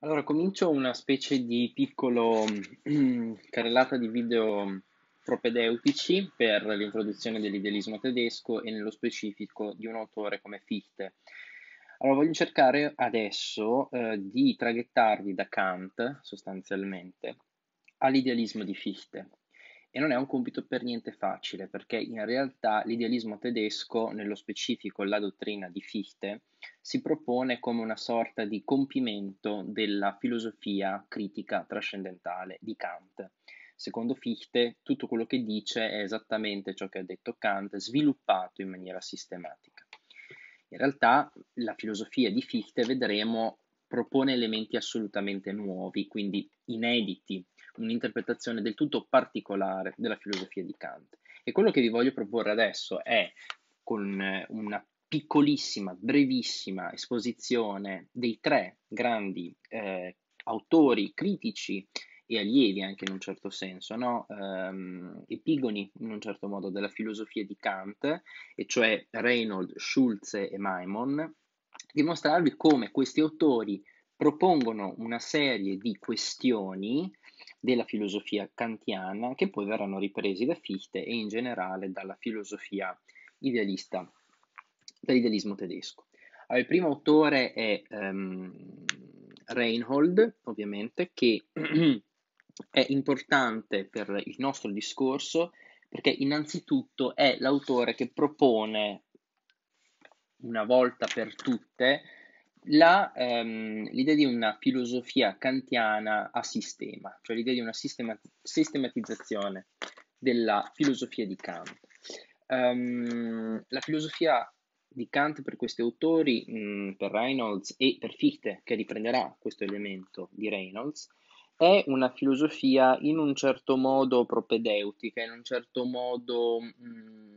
Allora, comincio una specie di piccolo carrellata di video propedeutici per l'introduzione dell'idealismo tedesco e nello specifico di un autore come Fichte. Allora, voglio cercare adesso eh, di traghettarvi da Kant, sostanzialmente, all'idealismo di Fichte. E non è un compito per niente facile, perché in realtà l'idealismo tedesco, nello specifico la dottrina di Fichte, si propone come una sorta di compimento della filosofia critica trascendentale di Kant. Secondo Fichte, tutto quello che dice è esattamente ciò che ha detto Kant, sviluppato in maniera sistematica. In realtà la filosofia di Fichte, vedremo, propone elementi assolutamente nuovi, quindi inediti, un'interpretazione del tutto particolare della filosofia di Kant. E quello che vi voglio proporre adesso è con eh, una piccolissima, brevissima esposizione dei tre grandi eh, autori critici e allievi anche in un certo senso, no? um, epigoni in un certo modo della filosofia di Kant, e cioè Reynolds, Schulze e Maimon, dimostrarvi come questi autori propongono una serie di questioni della filosofia kantiana che poi verranno ripresi da Fichte e in generale dalla filosofia idealista, dall'idealismo tedesco. Allora, il primo autore è um, Reinhold, ovviamente, che è importante per il nostro discorso perché innanzitutto è l'autore che propone una volta per tutte la, ehm, l'idea di una filosofia kantiana a sistema, cioè l'idea di una sistema, sistematizzazione della filosofia di Kant. Um, la filosofia di Kant per questi autori, mh, mm, per Reynolds e per Fichte, che riprenderà questo elemento di Reynolds, è una filosofia in un certo modo propedeutica, in un certo modo... Mh, mm,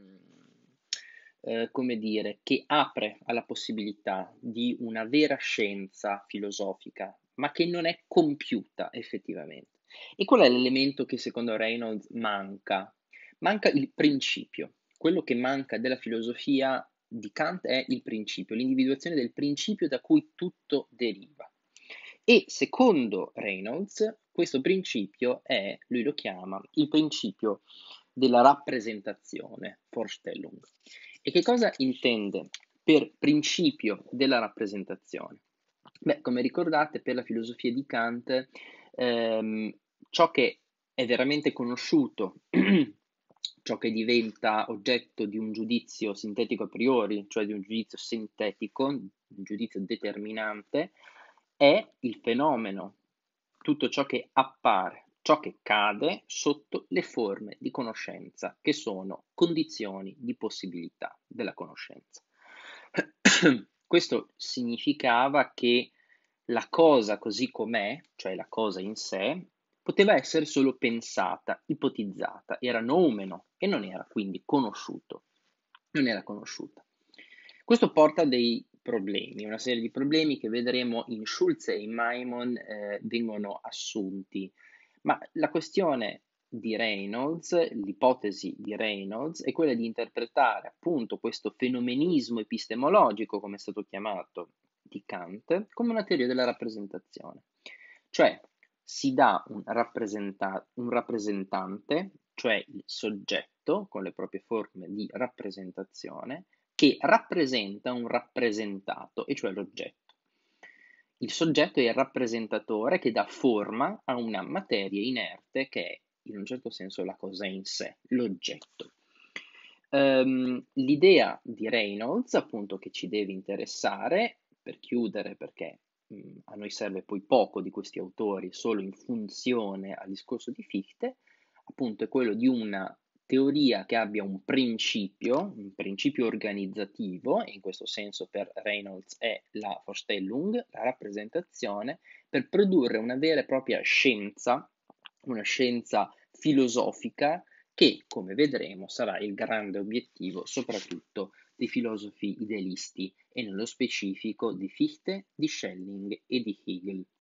eh, come dire, che apre alla possibilità di una vera scienza filosofica, ma che non è compiuta effettivamente. E qual è l'elemento che secondo Reynolds manca? Manca il principio. Quello che manca della filosofia di Kant è il principio, l'individuazione del principio da cui tutto deriva. E secondo Reynolds, questo principio è, lui lo chiama, il principio della rappresentazione, Vorstellung. E che cosa intende per principio della rappresentazione? Beh, come ricordate, per la filosofia di Kant, ehm, ciò che è veramente conosciuto, ciò che diventa oggetto di un giudizio sintetico a priori, cioè di un giudizio sintetico, un giudizio determinante, è il fenomeno, tutto ciò che appare ciò che cade sotto le forme di conoscenza, che sono condizioni di possibilità della conoscenza. Questo significava che la cosa così com'è, cioè la cosa in sé, poteva essere solo pensata, ipotizzata, era nomeno e non era quindi conosciuto, non era conosciuta. Questo porta a dei problemi, una serie di problemi che vedremo in Schulze e in Maimon eh, vengono assunti ma la questione di Reynolds, l'ipotesi di Reynolds, è quella di interpretare appunto questo fenomenismo epistemologico, come è stato chiamato di Kant, come una teoria della rappresentazione. Cioè si dà un, rappresenta- un rappresentante, cioè il soggetto, con le proprie forme di rappresentazione, che rappresenta un rappresentato, e cioè l'oggetto. Il soggetto è il rappresentatore che dà forma a una materia inerte che è in un certo senso la cosa in sé, l'oggetto. Um, l'idea di Reynolds, appunto, che ci deve interessare, per chiudere, perché mh, a noi serve poi poco di questi autori, solo in funzione al discorso di Fichte, appunto è quello di una teoria che abbia un principio, un principio organizzativo, e in questo senso per Reynolds è la Vorstellung, la rappresentazione, per produrre una vera e propria scienza, una scienza filosofica che, come vedremo, sarà il grande obiettivo soprattutto di filosofi idealisti e nello specifico di Fichte, di Schelling e di Hegel.